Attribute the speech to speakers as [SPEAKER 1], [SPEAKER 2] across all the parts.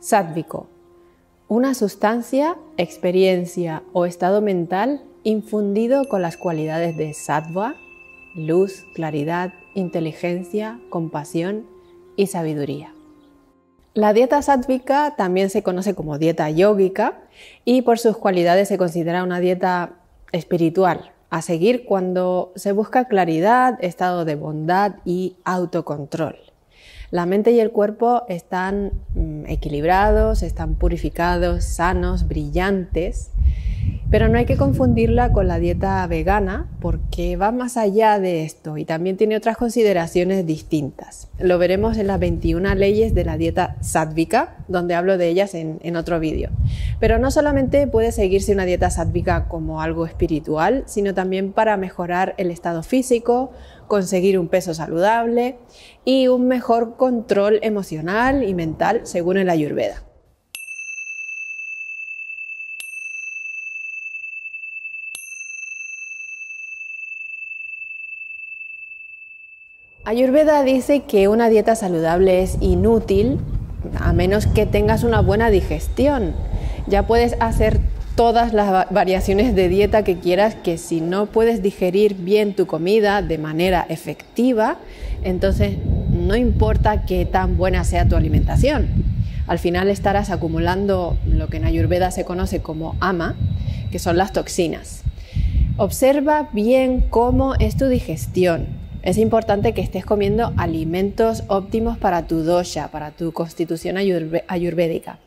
[SPEAKER 1] sádvico, una sustancia, experiencia o estado mental infundido con las cualidades de sattva, luz, claridad, inteligencia, compasión y sabiduría. La dieta sátvica también se conoce como dieta yogica y por sus cualidades se considera una dieta espiritual, a seguir cuando se busca claridad, estado de bondad y autocontrol. La mente y el cuerpo están mm, equilibrados, están purificados, sanos, brillantes, pero no hay que confundirla con la dieta vegana porque va más allá de esto y también tiene otras consideraciones distintas. Lo veremos en las 21 leyes de la dieta sádvica, donde hablo de ellas en, en otro vídeo. Pero no solamente puede seguirse una dieta sádvica como algo espiritual, sino también para mejorar el estado físico, conseguir un peso saludable y un mejor control emocional y mental según el ayurveda. Ayurveda dice que una dieta saludable es inútil a menos que tengas una buena digestión. Ya puedes hacer todas las variaciones de dieta que quieras, que si no puedes digerir bien tu comida de manera efectiva, entonces no importa qué tan buena sea tu alimentación. Al final estarás acumulando lo que en Ayurveda se conoce como ama, que son las toxinas. Observa bien cómo es tu digestión. Es importante que estés comiendo alimentos óptimos para tu dosha, para tu constitución ayurvédica.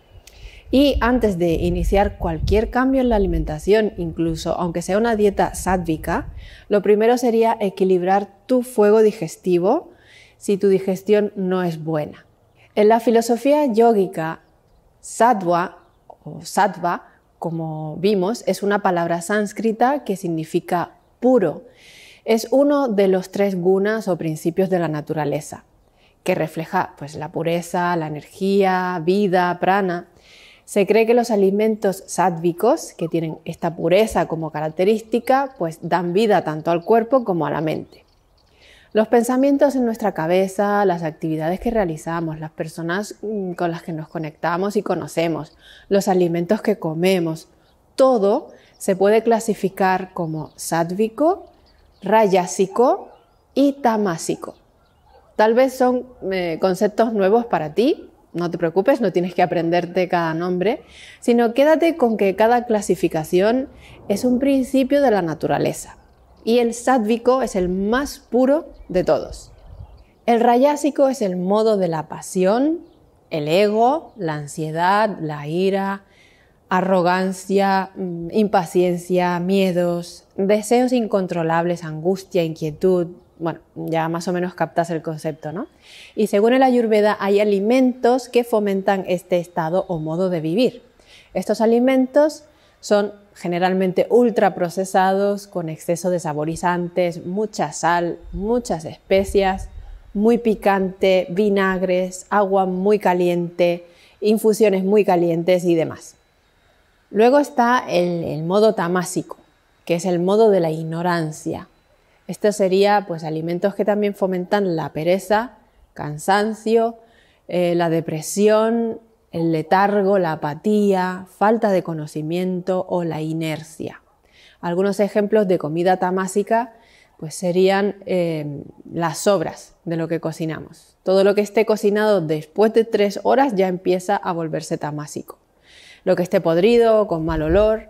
[SPEAKER 1] Y antes de iniciar cualquier cambio en la alimentación, incluso aunque sea una dieta sádvica, lo primero sería equilibrar tu fuego digestivo si tu digestión no es buena. En la filosofía yógica, sattva o sattva, como vimos, es una palabra sánscrita que significa puro. Es uno de los tres gunas o principios de la naturaleza, que refleja pues, la pureza, la energía, vida, prana se cree que los alimentos sádvicos, que tienen esta pureza como característica, pues dan vida tanto al cuerpo como a la mente. Los pensamientos en nuestra cabeza, las actividades que realizamos, las personas mm, con las que nos conectamos y conocemos, los alimentos que comemos, todo se puede clasificar como sádvico, rayásico y tamásico. Tal vez son eh, conceptos nuevos para ti, no te preocupes, no tienes que aprenderte cada nombre, sino quédate con que cada clasificación es un principio de la naturaleza. Y el sádvico es el más puro de todos. El rayásico es el modo de la pasión, el ego, la ansiedad, la ira, arrogancia, mm, impaciencia, miedos, deseos incontrolables, angustia, inquietud, bueno, ya más o menos captas el concepto, ¿no? Y según el Ayurveda hay alimentos que fomentan este estado o modo de vivir. Estos alimentos son generalmente ultraprocesados, con exceso de saborizantes, mucha sal, muchas especias, muy picante, vinagres, agua muy caliente, infusiones muy calientes y demás. Luego está el modo tamásico, que es el modo de la ignorancia, esto sería pues alimentos que también fomentan la pereza, cansancio, eh, la depresión, el letargo, la apatía, falta de conocimiento o la inercia. Algunos ejemplos de comida tamásica pues serían eh, las sobras de lo que cocinamos. Todo lo que esté cocinado después de tres horas ya empieza a volverse tamásico. Lo que esté podrido, con mal olor,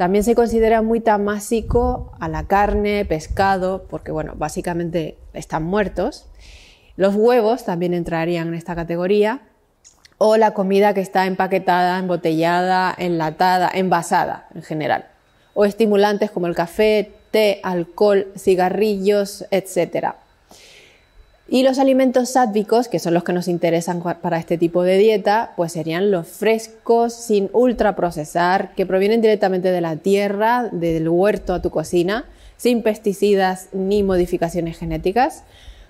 [SPEAKER 1] también se considera muy tamásico a la carne, pescado, porque bueno, básicamente están muertos. Los huevos también entrarían en esta categoría. O la comida que está empaquetada, embotellada, enlatada, envasada en general. O estimulantes como el café, té, alcohol, cigarrillos, etc. Y los alimentos sádvicos, que son los que nos interesan para este tipo de dieta, pues serían los frescos, sin ultraprocesar, que provienen directamente de la tierra, del huerto a tu cocina, sin pesticidas ni modificaciones genéticas.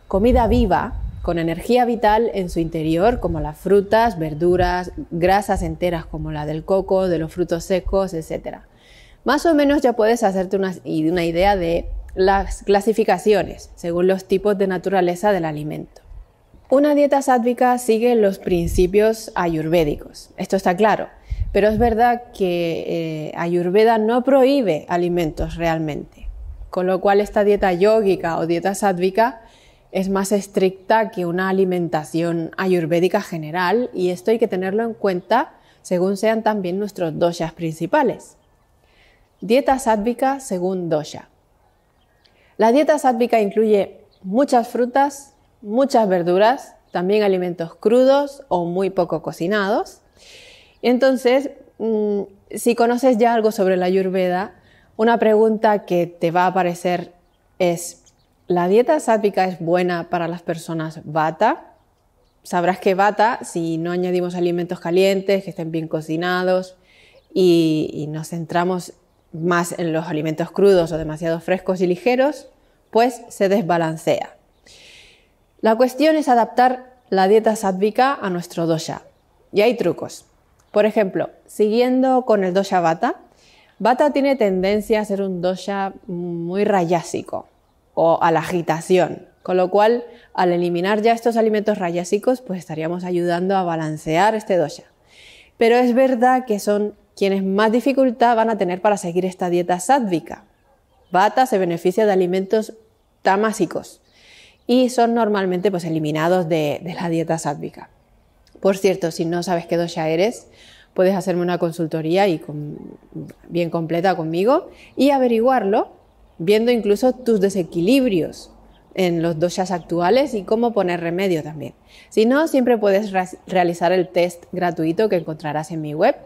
[SPEAKER 1] Comida viva, con energía vital en su interior, como las frutas, verduras, grasas enteras como la del coco, de los frutos secos, etc. Más o menos ya puedes hacerte una, una idea de las clasificaciones según los tipos de naturaleza del alimento. Una dieta sádvica sigue los principios ayurvédicos, esto está claro, pero es verdad que eh, Ayurveda no prohíbe alimentos realmente, con lo cual esta dieta yógica o dieta sádvica es más estricta que una alimentación ayurvédica general y esto hay que tenerlo en cuenta según sean también nuestros doshas principales. Dieta sádvica según dosha. La dieta sápica incluye muchas frutas, muchas verduras, también alimentos crudos o muy poco cocinados. Entonces, mm, si conoces ya algo sobre la Ayurveda, una pregunta que te va a aparecer es, ¿la dieta sápica es buena para las personas vata? Sabrás que vata, si no añadimos alimentos calientes, que estén bien cocinados y, y nos centramos más en los alimentos crudos o demasiado frescos y ligeros, pues se desbalancea. La cuestión es adaptar la dieta sádvica a nuestro dosha. Y hay trucos. Por ejemplo, siguiendo con el dosha bata, bata tiene tendencia a ser un dosha muy rayásico o a la agitación, con lo cual al eliminar ya estos alimentos rayásicos, pues estaríamos ayudando a balancear este dosha. Pero es verdad que son quienes más dificultad van a tener para seguir esta dieta sádvica. Vata se beneficia de alimentos tamásicos y son normalmente pues, eliminados de, la dieta sádvica. Por cierto, si no sabes qué ya eres, puedes hacerme una consultoría y bien completa conmigo y averiguarlo viendo incluso tus desequilibrios en los doshas actuales y cómo poner remedio también. Si no, siempre puedes realizar el test gratuito que encontrarás en mi web.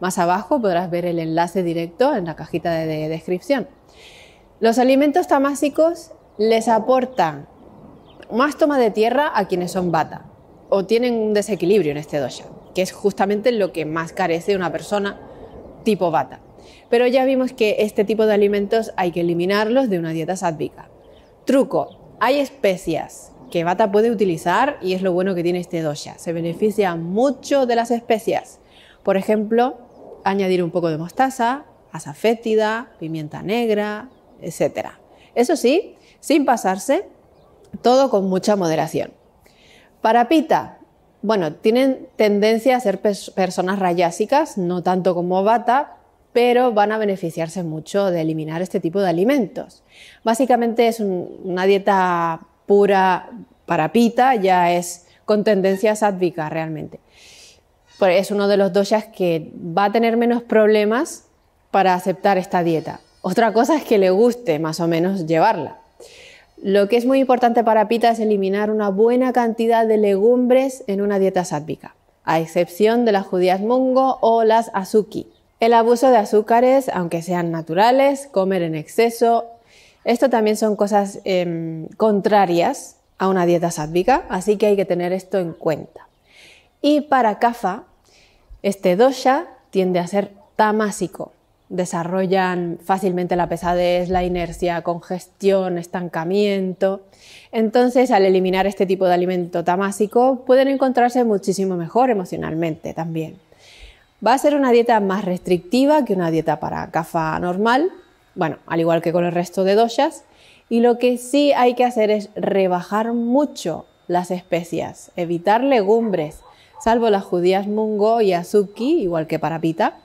[SPEAKER 1] Más abajo podrás ver el enlace directo en la cajita de, descripción. Los alimentos tamásicos les aportan más toma de tierra a quienes son bata o tienen un desequilibrio en este dosha, que es justamente lo que más carece una persona tipo bata. Pero ya vimos que este tipo de alimentos hay que eliminarlos de una dieta sádvica. Truco, hay especias que Bata puede utilizar y es lo bueno que tiene este dosha. Se beneficia mucho de las especias. Por ejemplo, añadir un poco de mostaza, asa fétida, pimienta negra, etc. Eso sí, sin pasarse, todo con mucha moderación. Para pita, bueno, tienen tendencia a ser personas rayásicas, no tanto como bata, pero van a beneficiarse mucho de eliminar este tipo de alimentos. Básicamente es una dieta pura para pita, ya es con tendencia sádvica realmente. Pues es uno de los doshas que va a tener menos problemas para aceptar esta dieta. Otra cosa es que le guste más o menos llevarla. Lo que es muy importante para Pita es eliminar una buena cantidad de legumbres en una dieta sádvica, a excepción de las judías mongo o las azuki. El abuso de azúcares, aunque sean naturales, comer en exceso, esto también son cosas em, contrarias a una dieta sádvica, así que hay que tener esto en cuenta. Y para Kafa, este dosha tiende a ser tamásico. Desarrollan fácilmente la pesadez, la inercia, congestión, estancamiento. Entonces, al eliminar este tipo de alimento tamásico, pueden encontrarse muchísimo mejor emocionalmente también. Va a ser una dieta más restrictiva que una dieta para cafa normal, bueno, al igual que con el resto de doshas. Y lo que sí hay que hacer es rebajar mucho las especias, evitar legumbres, salvo las judías mungo y azuki, igual que para pita.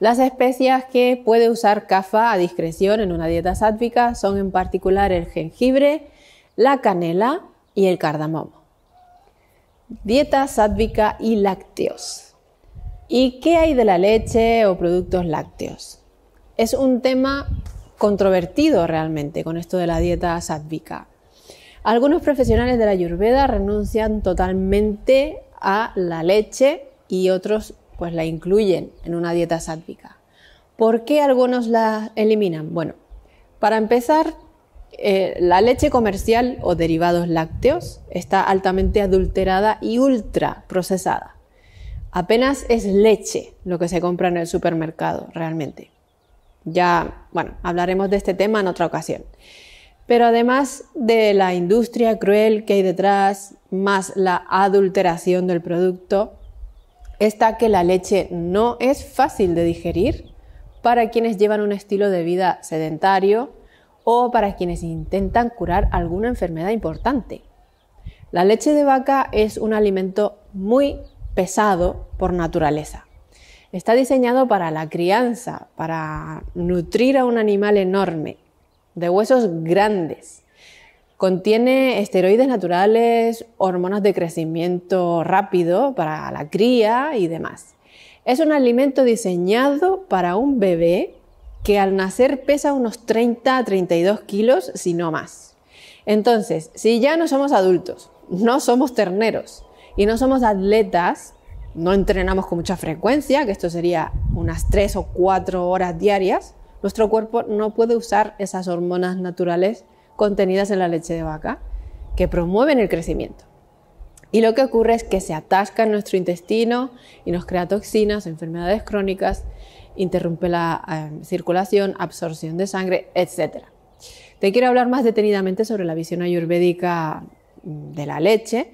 [SPEAKER 1] Las especias que puede usar kafa a discreción en una dieta sádvica son en particular el jengibre, la canela y el cardamomo. Dieta sádvica y lácteos. ¿Y qué hay de la leche o productos lácteos? Es un tema controvertido realmente con esto de la dieta sádvica. Algunos profesionales de la Ayurveda renuncian totalmente a la leche y otros pues la incluyen en una dieta sádvica. ¿Por qué algunos la eliminan? Bueno, para empezar, eh, la leche comercial o derivados lácteos está altamente adulterada y ultra procesada apenas es leche lo que se compra en el supermercado realmente. Ya, bueno, hablaremos de este tema en otra ocasión. Pero además de la industria cruel que hay detrás, más la adulteración del producto, está que la leche no es fácil de digerir para quienes llevan un estilo de vida sedentario o para quienes intentan curar alguna enfermedad importante. La leche de vaca es un alimento muy pesado por naturaleza. Está diseñado para la crianza, para nutrir a un animal enorme, de huesos grandes. Contiene esteroides naturales, hormonas de crecimiento rápido para la cría y demás. Es un alimento diseñado para un bebé que al nacer pesa unos 30 a 32 kilos, si no más. Entonces, si ya no somos adultos, no somos terneros, y no somos atletas, no entrenamos con mucha frecuencia, que esto sería unas tres o cuatro horas diarias, nuestro cuerpo no puede usar esas hormonas naturales contenidas en la leche de vaca que promueven el crecimiento. Y lo que ocurre es que se atasca en nuestro intestino y nos crea toxinas, enfermedades crónicas, interrumpe la eh, circulación, absorción de sangre, etc. Te quiero hablar más detenidamente sobre la visión ayurvédica mm, de la leche,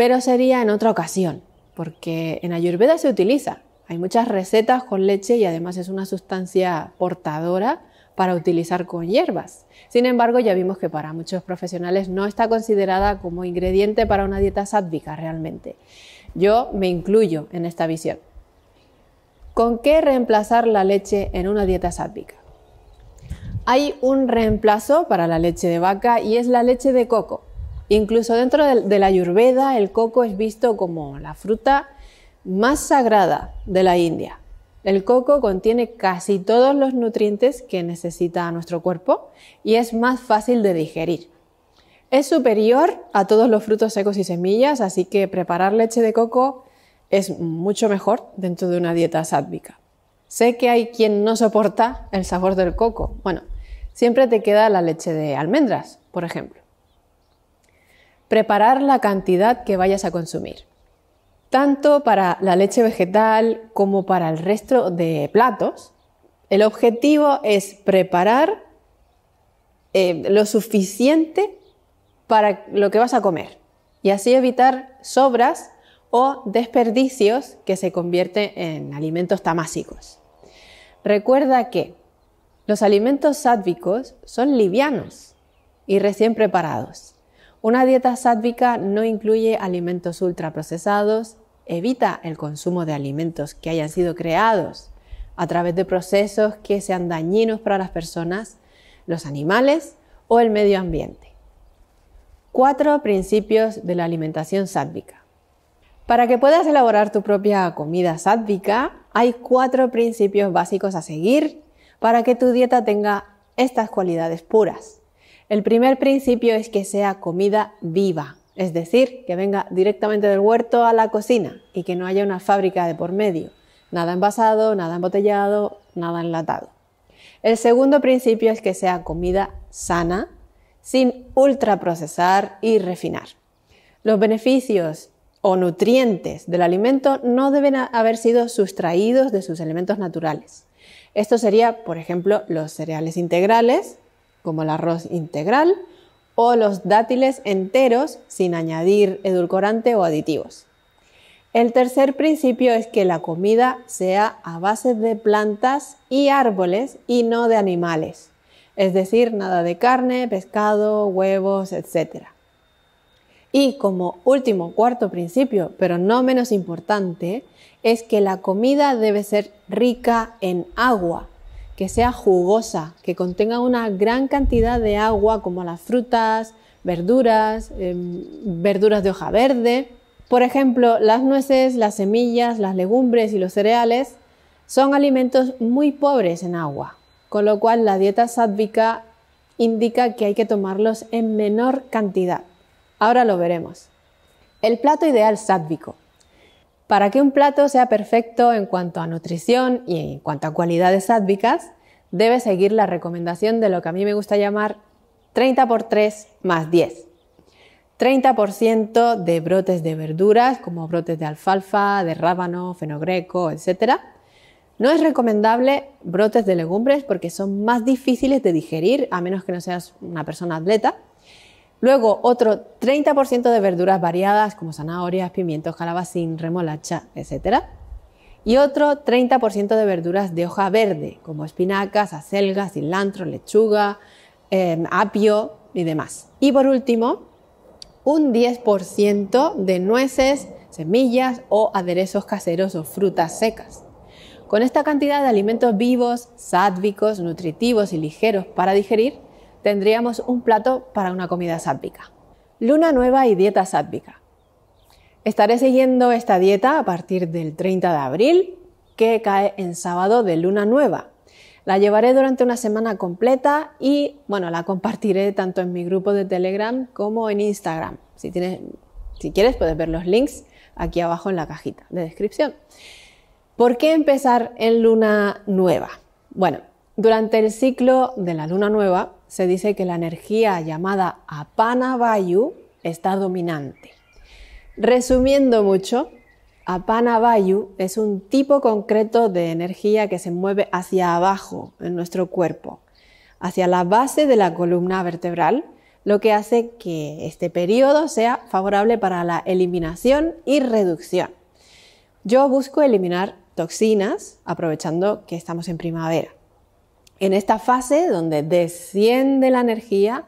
[SPEAKER 1] pero sería en otra ocasión, porque en Ayurveda se utiliza. Hay muchas recetas con leche y además es una sustancia portadora para utilizar con hierbas. Sin embargo, ya vimos que para muchos profesionales no está considerada como ingrediente para una dieta sádvica realmente. Yo me incluyo en esta visión. ¿Con qué reemplazar la leche en una dieta sádvica? Hay un reemplazo para la leche de vaca y es la leche de coco. Incluso dentro de, la Ayurveda, el coco es visto como la fruta más sagrada de la India. El coco contiene casi todos los nutrientes que necesita nuestro cuerpo y es más fácil de digerir. Es superior a todos los frutos secos y semillas, así que preparar leche de coco es mucho mejor dentro de una dieta sádvica. Sé que hay quien no soporta el sabor del coco. Bueno, siempre te queda la leche de almendras, por ejemplo preparar la cantidad que vayas a consumir. Tanto para la leche vegetal como para el resto de platos, el objetivo es preparar eh, lo suficiente para lo que vas a comer y así evitar sobras o desperdicios que se convierten en alimentos tamásicos. Recuerda que los alimentos sádvicos son livianos y recién preparados una dieta sádvica no incluye alimentos ultraprocesados, evita el consumo de alimentos que hayan sido creados a través de procesos que sean dañinos para las personas, los animales o el medio ambiente. Cuatro principios de la alimentación sádvica. Para que puedas elaborar tu propia comida sádvica, hay cuatro principios básicos a seguir para que tu dieta tenga estas cualidades puras. El primer principio es que sea comida viva, es decir, que venga directamente del huerto a la cocina y que no haya una fábrica de por medio. Nada envasado, nada embotellado, nada enlatado. El segundo principio es que sea comida sana, sin ultraprocesar y refinar. Los beneficios o nutrientes del alimento no deben haber sido sustraídos de sus elementos naturales. Esto sería, por ejemplo, los cereales integrales, como el arroz integral, o los dátiles enteros sin añadir edulcorante o aditivos. El tercer principio es que la comida sea a base de plantas y árboles y no de animales, es decir, nada de carne, pescado, huevos, etc. Y como último, cuarto principio, pero no menos importante, es que la comida debe ser rica en agua, que sea jugosa, que contenga una gran cantidad de agua como las frutas, verduras, em, verduras de hoja verde. Por ejemplo, las nueces, las semillas, las legumbres y los cereales son alimentos muy pobres en agua, con lo cual la dieta sádvica indica que hay que tomarlos en menor cantidad. Ahora lo veremos. El plato ideal sádvico. Para que un plato sea perfecto en cuanto a nutrición y en cuanto a cualidades sádvicas, debe seguir la recomendación de lo que a mí me gusta llamar 30 por 3 más 10. 30% de brotes de verduras, como brotes de alfalfa, de rábano, fenogreco, etc. No es recomendable brotes de legumbres porque son más difíciles de digerir, a menos que no seas una persona atleta Luego otro 30% de verduras variadas como zanahorias, pimientos, calabacín, remolacha, etc. Y otro 30% de verduras de hoja verde como espinacas, acelgas, cilantro, lechuga, em, apio y demás. Y por último, un 10% de nueces, semillas o aderezos caseros o frutas secas. Con esta cantidad de alimentos vivos, sádvicos, nutritivos y ligeros para digerir, tendríamos un plato para una comida sádvica. Luna nueva y dieta sádvica. Estaré siguiendo esta dieta a partir del 30 de abril, que cae en sábado de luna nueva. La llevaré durante una semana completa y bueno, la compartiré tanto en mi grupo de Telegram como en Instagram. Si, tienes, si quieres puedes ver los links aquí abajo en la cajita de descripción. ¿Por qué empezar en luna nueva? Bueno, durante el ciclo de la luna nueva se dice que la energía llamada Apana-Vayu está dominante. Resumiendo mucho, Apana-Vayu es un tipo concreto de energía que se mueve hacia abajo en nuestro cuerpo, hacia la base de la columna vertebral, lo que hace que este periodo sea favorable para la eliminación y reducción. Yo busco eliminar toxinas aprovechando que estamos en primavera. En esta fase donde desciende la energía,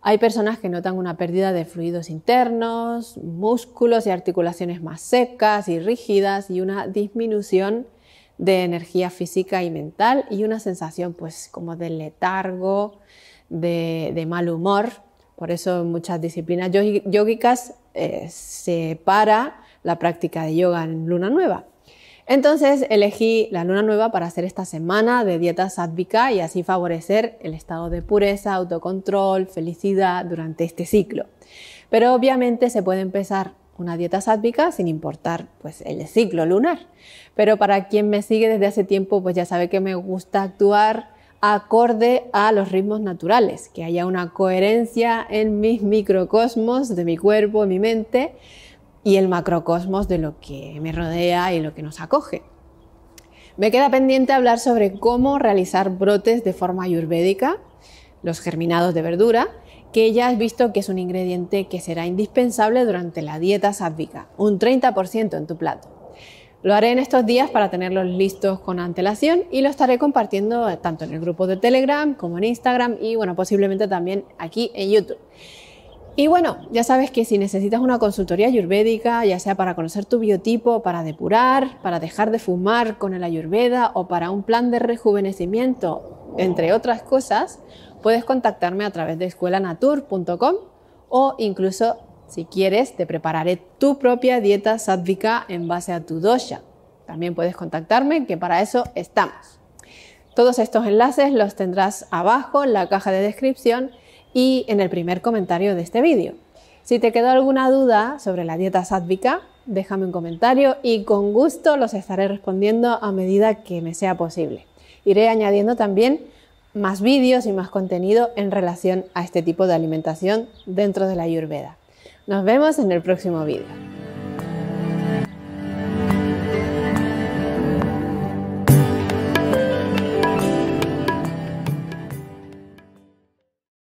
[SPEAKER 1] hay personas que notan una pérdida de fluidos internos, músculos y articulaciones más secas y rígidas y una disminución de energía física y mental y una sensación pues como de letargo, de, mal humor. Por eso en muchas disciplinas yogicas eh, se para la práctica de yoga en luna nueva. Entonces elegí la luna nueva para hacer esta semana de dieta sádvica y así favorecer el estado de pureza, autocontrol, felicidad durante este ciclo. Pero obviamente se puede empezar una dieta sádvica sin importar pues el ciclo lunar. Pero para quien me sigue desde hace tiempo, pues ya sabe que me gusta actuar acorde a los ritmos naturales, que haya una coherencia en mis microcosmos de mi cuerpo, mi mente y el macrocosmos de lo que me rodea y lo que nos acoge. Me queda pendiente hablar sobre cómo realizar brotes de forma ayurvédica, los germinados de verdura, que ya has visto que es un ingrediente que será indispensable durante la dieta sábica, un 30% en tu plato. Lo haré en estos días para tenerlos listos con antelación y lo estaré compartiendo tanto en el grupo de Telegram como en Instagram y bueno, posiblemente también aquí en YouTube. Y bueno, ya sabes que si necesitas una consultoría ayurvédica, ya sea para conocer tu biotipo, para depurar, para dejar de fumar con el ayurveda o para un plan de rejuvenecimiento, entre otras cosas, puedes contactarme a través de escuelanatur.com o incluso, si quieres, te prepararé tu propia dieta sádvica en base a tu dosha. También puedes contactarme, que para eso estamos. Todos estos enlaces los tendrás abajo en la caja de descripción y en el primer comentario de este vídeo. Si te quedó alguna duda sobre la dieta sádvica, déjame un comentario y con gusto los estaré respondiendo a medida que me sea posible. Iré añadiendo también más vídeos y más contenido en relación a este tipo de alimentación dentro de la Ayurveda. Nos vemos en el próximo vídeo.